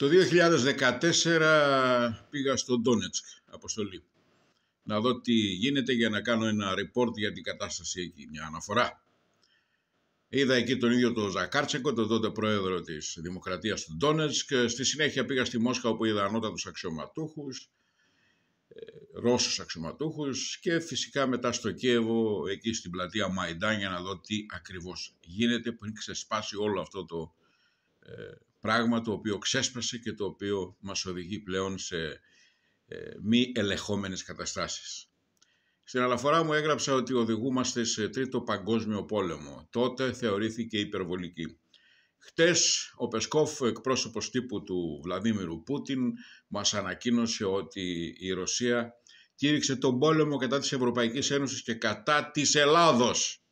Το 2014 πήγα στο Ντόνετσκ, αποστολή, να δω τι γίνεται για να κάνω ένα report για την κατάσταση εκεί, μια αναφορά. Είδα εκεί τον ίδιο τον Ζακάρτσεκο, τον τότε πρόεδρο της Δημοκρατίας του Ντόνετσκ. Στη συνέχεια πήγα στη Μόσχα όπου είδα ανώτατους αξιωματούχους, ε, Ρώσους αξιωματούχους και φυσικά μετά στο Κίεβο, εκεί στην πλατεία Μαϊντάν για να δω τι ακριβώς γίνεται πριν ξεσπάσει όλο αυτό το ε, πράγμα το οποίο ξέσπασε και το οποίο μας οδηγεί πλέον σε ε, μη ελεγχόμενες καταστάσεις. Στην αναφορά μου έγραψα ότι οδηγούμαστε σε τρίτο παγκόσμιο πόλεμο. Τότε θεωρήθηκε υπερβολική. Χτες ο Πεσκόφ, εκπρόσωπος τύπου του Βλαδίμηρου Πούτιν, μας ανακοίνωσε ότι η Ρωσία κήρυξε τον πόλεμο κατά της Ευρωπαϊκής Ένωσης και κατά της Ελλάδος.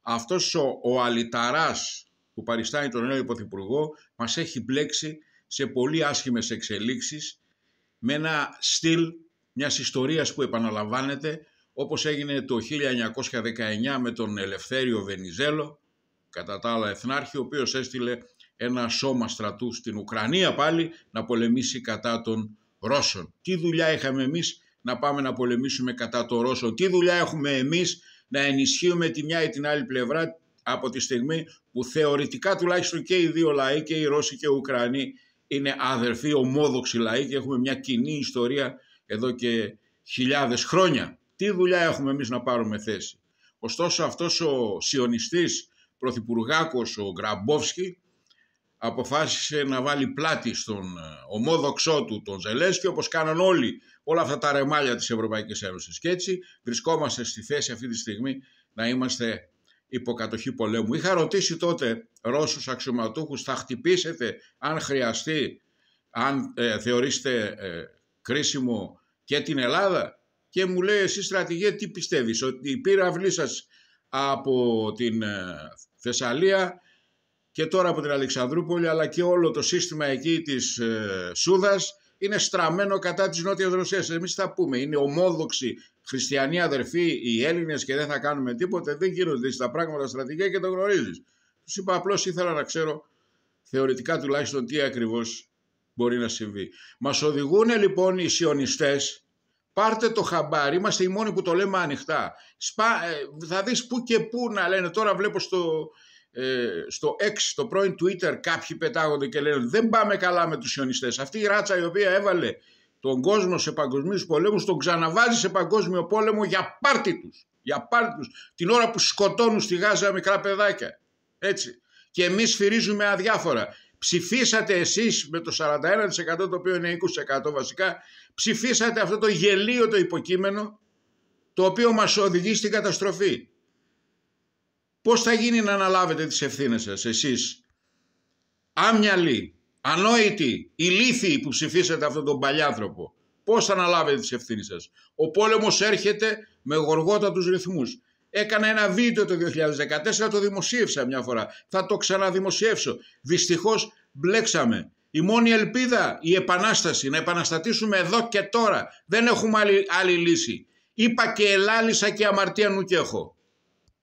Αυτός ο, ο αλυταράς που παριστάνει τον νέο υποθυπουργό, μας έχει μπλέξει σε πολύ άσχημες εξελίξεις με ένα στυλ μιας ιστορίας που επαναλαμβάνεται όπως έγινε το 1919 με τον Ελευθέριο Βενιζέλο κατά τα άλλα εθνάρχη ο οποίος έστειλε ένα σώμα στρατού στην Ουκρανία πάλι να πολεμήσει κατά των Ρώσων. Τι δουλειά είχαμε εμείς να πάμε να πολεμήσουμε κατά των Ρώσων. Τι δουλειά έχουμε εμείς να ενισχύουμε τη μια ή την άλλη πλευρά από τη στιγμή που θεωρητικά τουλάχιστον και οι δύο λαοί και οι Ρώσοι και οι Ουκρανοί είναι αδερφοί, ομόδοξοι λαοί και έχουμε μια κοινή ιστορία εδώ και χιλιάδες χρόνια. Τι δουλειά έχουμε εμείς να πάρουμε θέση. Ωστόσο αυτός ο σιωνιστής πρωθυπουργάκος ο Γκραμπόφσκι αποφάσισε να βάλει πλάτη στον ε, ομόδοξό του τον Ζελέσκι όπως κάναν όλοι όλα αυτά τα ρεμάλια της Ευρωπαϊκής Ένωσης και έτσι βρισκόμαστε στη θέση αυτή τη στιγμή να είμαστε υποκατοχή πολέμου. Είχα ρωτήσει τότε Ρώσους αξιωματούχους θα χτυπήσετε αν χρειαστεί, αν ε, θεωρήσετε ε, κρίσιμο και την Ελλάδα και μου λέει εσύ στρατηγέ τι πιστεύεις ότι η πύραυλή σας από την ε, Θεσσαλία και τώρα από την Αλεξανδρούπολη αλλά και όλο το σύστημα εκεί της ε, Σούδας είναι στραμμένο κατά της Νότιας Ρωσίας. Εμείς θα πούμε, είναι ομόδοξη χριστιανοί αδερφοί οι Έλληνες και δεν θα κάνουμε τίποτε, δεν γίνονται τα πράγματα στρατηγικά και το γνωρίζεις. Τους είπα απλώς ήθελα να ξέρω θεωρητικά τουλάχιστον τι ακριβώς μπορεί να συμβεί. Μας οδηγούν λοιπόν οι σιωνιστές. πάρτε το χαμπάρι, είμαστε οι μόνοι που το λέμε ανοιχτά. Σπα, ε, θα δεις που και που να λένε, τώρα βλέπω στο, ε, στο X, το πρώην Twitter, κάποιοι πετάγονται και λένε δεν πάμε καλά με τους σιωνιστές. Αυτή η ράτσα η οποία έβαλε τον κόσμο σε παγκοσμίους πολέμους τον ξαναβάζει σε παγκόσμιο πόλεμο για πάρτι τους. Για πάρτι τους. Την ώρα που σκοτώνουν στη Γάζα μικρά παιδάκια. Έτσι. Και εμείς φυρίζουμε αδιάφορα. Ψηφίσατε εσείς με το 41% το οποίο είναι 20% βασικά, ψηφίσατε αυτό το γελίο το υποκείμενο το οποίο μας οδηγεί στην καταστροφή. Πώς θα γίνει να αναλάβετε τις ευθύνες σας εσείς, άμυαλοι, ανόητοι, ηλίθιοι που ψηφίσατε αυτόν τον παλιάνθρωπο, Πώς θα αναλάβετε τις ευθύνες σας. Ο πόλεμος έρχεται με γοργότατους ρυθμούς. Έκανα ένα βίντεο το 2014, το δημοσίευσα μια φορά. Θα το ξαναδημοσιεύσω. Δυστυχώς μπλέξαμε. Η μόνη ελπίδα, η επανάσταση, να επαναστατήσουμε εδώ και τώρα. Δεν έχουμε άλλη, λύση. Είπα και ελάλησα και αμαρτία νου και έχω.